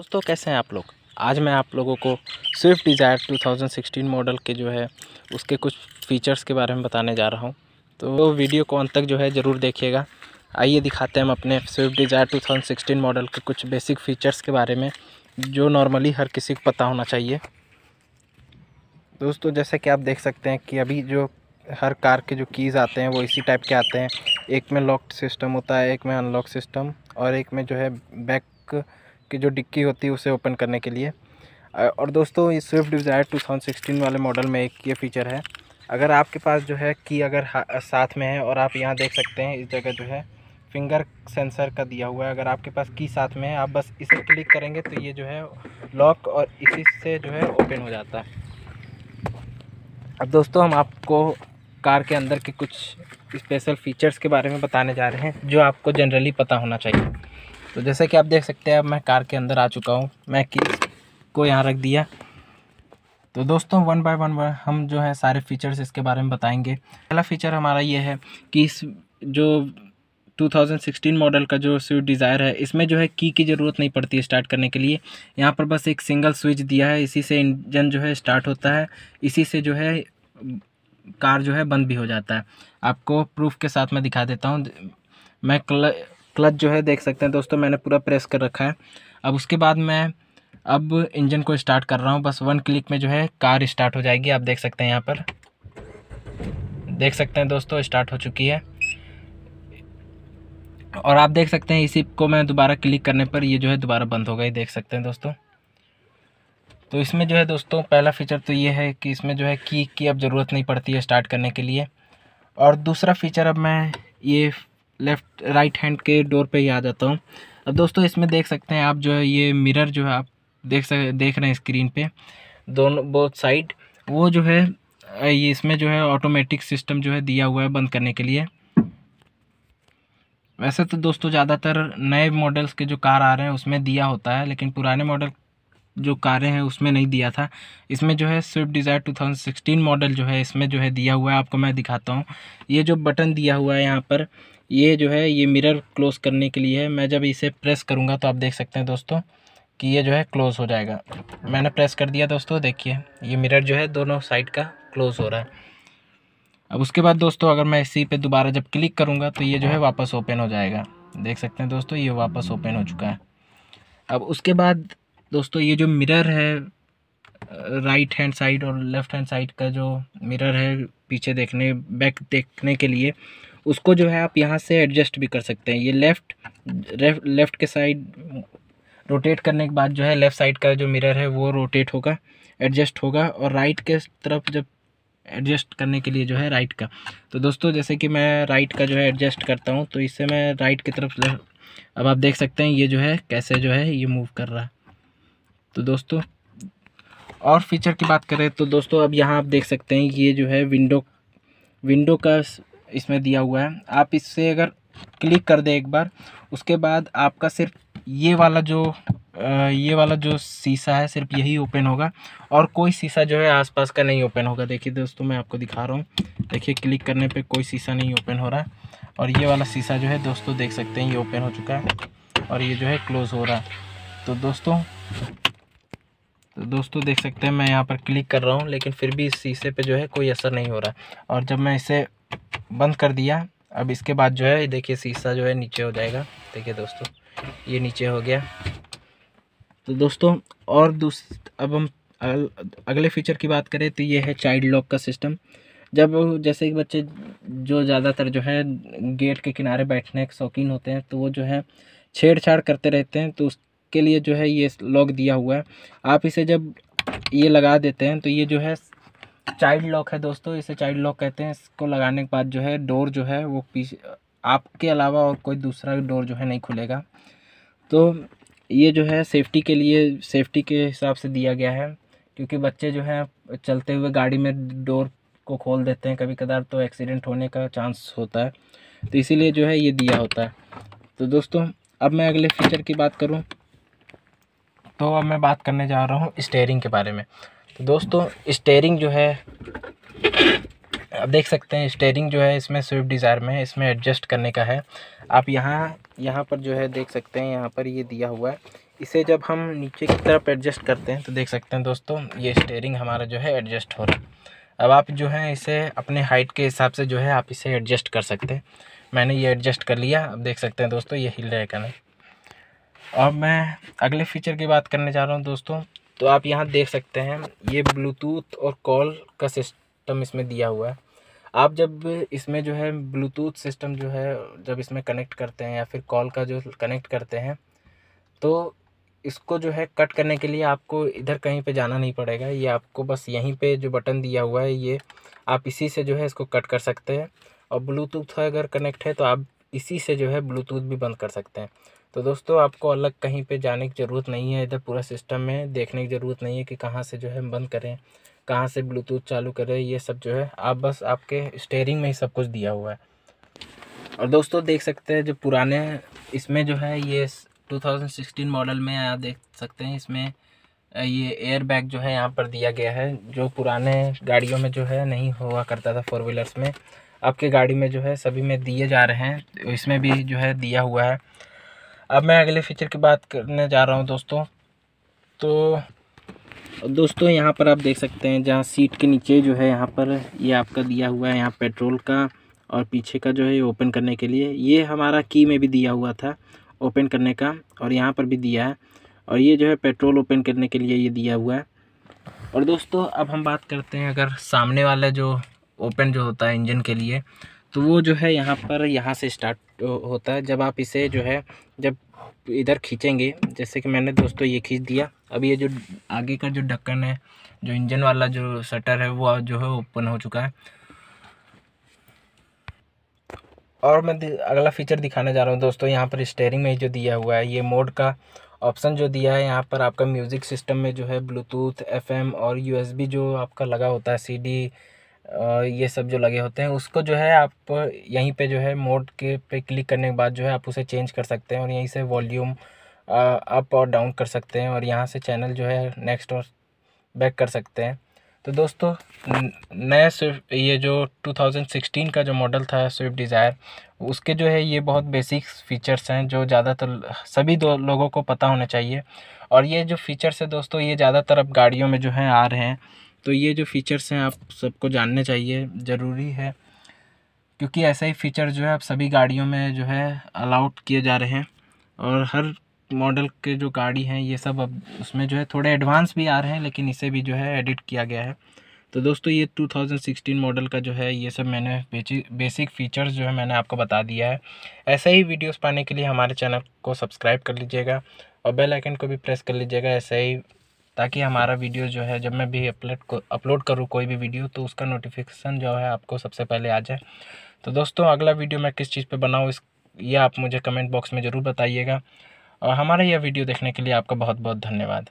दोस्तों कैसे हैं आप लोग आज मैं आप लोगों को स्विफ्ट डिज़ायर 2016 मॉडल के जो है उसके कुछ फीचर्स के बारे में बताने जा रहा हूं तो वीडियो को अंत तक जो है ज़रूर देखिएगा आइए दिखाते हैं हम अपने स्विफ्ट डिज़ायर 2016 मॉडल के कुछ बेसिक फ़ीचर्स के बारे में जो नॉर्मली हर किसी को पता होना चाहिए दोस्तों जैसे कि आप देख सकते हैं कि अभी जो हर कार के जो कीज़ आते हैं वो इसी टाइप के आते हैं एक में लॉक सिस्टम होता है एक में अनलॉक सिस्टम और एक में जो है बैक की जो डिक्की होती है उसे ओपन करने के लिए और दोस्तों इस स्विफ्ट डिज़ायर 2016 वाले मॉडल में एक ये फीचर है अगर आपके पास जो है की अगर साथ में है और आप यहाँ देख सकते हैं इस जगह जो है फिंगर सेंसर का दिया हुआ है अगर आपके पास की साथ में है आप बस इसे क्लिक करेंगे तो ये जो है लॉक और इसी से जो है ओपन हो जाता है अब दोस्तों हम आपको कार के अंदर के कुछ स्पेशल फीचर्स के बारे में बताने जा रहे हैं जो आपको जनरली पता होना चाहिए तो जैसे कि आप देख सकते हैं अब मैं कार के अंदर आ चुका हूँ मैं की को यहाँ रख दिया तो दोस्तों वन बाय वन बाय हम जो है सारे फीचर्स इसके बारे में बताएंगे पहला फीचर हमारा ये है कि इस जो 2016 मॉडल का जो स्विच डिज़ायर है इसमें जो है की की ज़रूरत नहीं पड़ती है स्टार्ट करने के लिए यहाँ पर बस एक सिंगल स्विच दिया है इसी से इंजन जो है स्टार्ट होता है इसी से जो है कार जो है बंद भी हो जाता है आपको प्रूफ के साथ मैं दिखा देता हूँ मैं क्ल क्लच जो है देख सकते हैं दोस्तों मैंने पूरा प्रेस कर रखा है अब उसके बाद मैं अब इंजन को स्टार्ट कर रहा हूँ बस वन क्लिक में जो है कार स्टार्ट हो जाएगी आप देख सकते हैं यहाँ पर देख सकते हैं दोस्तों स्टार्ट हो चुकी है और आप देख सकते हैं इसी को मैं दोबारा क्लिक करने पर ये जो है दोबारा बंद हो गई देख सकते हैं दोस्तों तो इसमें जो है दोस्तों पहला फ़ीचर तो ये है कि इसमें जो है की की अब ज़रूरत नहीं पड़ती है स्टार्ट करने के लिए और दूसरा फीचर अब मैं ये लेफ़्ट राइट हैंड के डोर पे ही आ जाता हूँ अब दोस्तों इसमें देख सकते हैं आप जो है ये मिरर जो है आप देख सक देख रहे हैं स्क्रीन पे दोनों बोथ साइड वो जो है ये इसमें जो है ऑटोमेटिक सिस्टम जो है दिया हुआ है बंद करने के लिए वैसे तो दोस्तों ज़्यादातर नए मॉडल्स के जो कार आ रहे हैं उसमें दिया होता है लेकिन पुराने मॉडल जो कारें हैं उसमें नहीं दिया था इसमें जो है स्विफ्ट डिज़ायर 2016 मॉडल जो है इसमें जो है दिया हुआ है आपको मैं दिखाता हूँ ये जो बटन दिया हुआ है यहाँ पर ये जो है ये मिरर क्लोज़ करने के लिए है मैं जब इसे प्रेस करूँगा तो आप देख सकते हैं दोस्तों कि ये जो है क्लोज़ हो जाएगा मैंने प्रेस कर दिया दोस्तों देखिए ये मिरर जो है दोनों साइड का क्लोज़ हो रहा है अब उसके बाद दोस्तों अगर मैं इसी पे दोबारा जब क्लिक करूँगा तो ये जो है वापस ओपन हो जाएगा देख सकते हैं दोस्तों ये वापस ओपन हो चुका है अब उसके बाद दोस्तों ये जो मिरर है राइट हैंड साइड और लेफ़्ट हैंड साइड का जो मिरर है पीछे देखने बैक देखने के लिए उसको जो है आप यहाँ से एडजस्ट भी कर सकते हैं ये लेफ़्ट लेफ़्ट के साइड रोटेट करने के बाद जो है लेफ़्ट साइड का जो मिरर है वो रोटेट होगा एडजस्ट होगा और राइट के तरफ जब एडजस्ट करने के लिए जो है राइट का तो दोस्तों जैसे कि मैं राइट का जो है एडजस्ट करता हूँ तो इससे मैं राइट की तरफ अब आप देख सकते हैं ये जो है कैसे जो है ये मूव कर रहा है तो दोस्तों और फीचर की बात करें तो दोस्तों अब यहाँ आप देख सकते हैं ये जो है विंडो विंडो का इसमें दिया हुआ है आप इससे अगर क्लिक कर दें एक बार उसके बाद आपका सिर्फ ये वाला जो ये वाला जो शीशा है सिर्फ यही ओपन होगा और कोई शीशा जो है आसपास का नहीं ओपन होगा देखिए दोस्तों मैं आपको दिखा रहा हूँ देखिए क्लिक करने पे कोई शीशा नहीं ओपन हो रहा है और ये वाला शीशा जो है दोस्तों देख सकते हैं ये ओपन हो चुका है और ये जो है क्लोज़ हो रहा है तो दोस्तों तो दोस्तों देख सकते हैं मैं यहाँ पर क्लिक कर रहा हूँ लेकिन फिर भी इस शीशे पर जो है कोई असर नहीं हो रहा और जब मैं इसे बंद कर दिया अब इसके बाद जो है देखिए शीशा जो है नीचे हो जाएगा देखिए दोस्तों ये नीचे हो गया तो दोस्तों और दूस अब हम अगले फीचर की बात करें तो ये है चाइल्ड लॉक का सिस्टम जब जैसे कि बच्चे जो ज़्यादातर जो है गेट के किनारे बैठने के शौकीन होते हैं तो वो जो है छेड़छाड़ करते रहते हैं तो उसके लिए जो है ये लॉक दिया हुआ है आप इसे जब ये लगा देते हैं तो ये जो है चाइल्ड लॉक है दोस्तों इसे चाइल्ड लॉक कहते हैं इसको लगाने के बाद जो है डोर जो है वो पीछे आपके अलावा और कोई दूसरा डोर जो है नहीं खुलेगा तो ये जो है सेफ्टी के लिए सेफ्टी के हिसाब से दिया गया है क्योंकि बच्चे जो हैं चलते हुए गाड़ी में डोर को खोल देते हैं कभी कदार तो एक्सीडेंट होने का चांस होता है तो इसीलिए जो है ये दिया होता है तो दोस्तों अब मैं अगले फीचर की बात करूँ तो अब मैं बात करने जा रहा हूँ स्टेयरिंग के बारे में तो दोस्तों स्टेयरिंग जो है आप देख सकते हैं स्टेयरिंग जो है इसमें स्विफ्ट डिज़ायर में है इसमें एडजस्ट करने का है आप यहाँ यहाँ पर जो है देख सकते हैं यहाँ पर ये दिया हुआ है इसे जब हम नीचे की तरफ एडजस्ट करते हैं तो देख सकते हैं दोस्तों ये स्टेयरिंग हमारा जो है एडजस्ट हो रहा है अब आप जो है इसे अपने हाइट के हिसाब से जो है आप इसे एडजस्ट कर सकते हैं मैंने ये एडजस्ट कर लिया अब देख सकते हैं दोस्तों ये हिल रहेगा नहीं और मैं अगले फीचर की बात करने जा रहा हूँ दोस्तों तो आप यहाँ देख सकते हैं ये ब्लूटूथ और कॉल का सिस्टम इसमें दिया हुआ है आप जब इसमें जो है ब्लूटूथ सिस्टम जो है जब इसमें कनेक्ट करते हैं या फिर कॉल का जो कनेक्ट करते हैं तो इसको जो है कट करने के लिए आपको इधर कहीं पे जाना नहीं पड़ेगा ये आपको बस यहीं पे जो बटन दिया हुआ है ये आप इसी से जो है इसको कट कर सकते हैं और ब्लूटूथ अगर कनेक्ट है तो आप इसी से जो है ब्लूटूथ भी बंद कर सकते हैं तो दोस्तों आपको अलग कहीं पे जाने की ज़रूरत नहीं है इधर पूरा सिस्टम में देखने की ज़रूरत नहीं है कि कहाँ से जो है बंद करें कहाँ से ब्लूटूथ चालू करें ये सब जो है आप बस आपके स्टेयरिंग में ही सब कुछ दिया हुआ है और दोस्तों देख सकते हैं जो पुराने इसमें जो है ये 2016 मॉडल में आप देख सकते हैं इसमें ये एयर बैग जो है यहाँ पर दिया गया है जो पुराने गाड़ियों में जो है नहीं हुआ करता था फोर व्हीलर्स में आपके गाड़ी में जो है सभी में दिए जा रहे हैं इसमें भी जो है दिया हुआ है अब मैं अगले फीचर की बात करने जा रहा हूँ दोस्तों तो दोस्तों यहाँ पर आप देख सकते हैं जहाँ सीट के नीचे जो है यहाँ पर ये यह आपका दिया हुआ है यहाँ पेट्रोल का और पीछे का जो है ओपन करने के लिए ये हमारा की में भी दिया हुआ था ओपन करने का और यहाँ पर भी दिया है और ये जो है पेट्रोल ओपन करने के लिए ये दिया हुआ है और दोस्तों अब हम बात करते हैं अगर सामने वाला जो ओपन जो होता है इंजन के लिए तो वो जो है यहाँ पर यहाँ से स्टार्ट तो होता है जब आप इसे जो है जब इधर खींचेंगे जैसे कि मैंने दोस्तों ये खींच दिया अब ये जो आगे का जो ढक्कन है जो इंजन वाला जो शटर है वो जो है ओपन हो चुका है और मैं अगला फीचर दिखाने जा रहा हूँ दोस्तों यहाँ पर स्टेयरिंग में जो दिया हुआ है ये मोड का ऑप्शन जो दिया है यहाँ पर आपका म्यूज़िक सिस्टम में जो है ब्लूटूथ एफएम और यूएसबी जो आपका लगा होता है सीडी ये सब जो लगे होते हैं उसको जो है आप यहीं पे जो है मोड के पे क्लिक करने के बाद जो है आप उसे चेंज कर सकते हैं और यहीं से वॉल्यूम अप और डाउन कर सकते हैं और यहाँ से चैनल जो है नेक्स्ट और बैक कर सकते हैं तो दोस्तों नया स्विफ्ट ये जो 2016 का जो मॉडल था स्विफ्ट डिज़ायर उसके जो है ये बहुत बेसिक फ़ीचर्स हैं जो ज़्यादातर सभी दो लोगों को पता होना चाहिए और ये जो फीचर्स है दोस्तों ये ज़्यादातर अब गाड़ियों में जो है आ रहे हैं तो ये जो फ़ीचर्स हैं आप सबको जानने चाहिए ज़रूरी है क्योंकि ऐसे ही फ़ीचर जो है अब सभी गाड़ियों में जो है अलाउड किए जा रहे हैं और हर मॉडल के जो गाड़ी हैं ये सब अब उसमें जो है थोड़े एडवांस भी आ रहे हैं लेकिन इसे भी जो है एडिट किया गया है तो दोस्तों ये 2016 मॉडल का जो है ये सब मैंने बेसिक फ़ीचर्स जो है मैंने आपको बता दिया है ऐसे ही वीडियोस पाने के लिए हमारे चैनल को सब्सक्राइब कर लीजिएगा और बेल आइकन को भी प्रेस कर लीजिएगा ऐसे ही ताकि हमारा वीडियो जो है जब मैं भी अपलोड को अपलोड करूँ कोई भी वीडियो तो उसका नोटिफिकेशन जो है आपको सबसे पहले आ जाए तो दोस्तों अगला वीडियो मैं किस चीज़ पर बनाऊँ इस ये आप मुझे कमेंट बॉक्स में ज़रूर बताइएगा और हमारा यह वीडियो देखने के लिए आपका बहुत बहुत धन्यवाद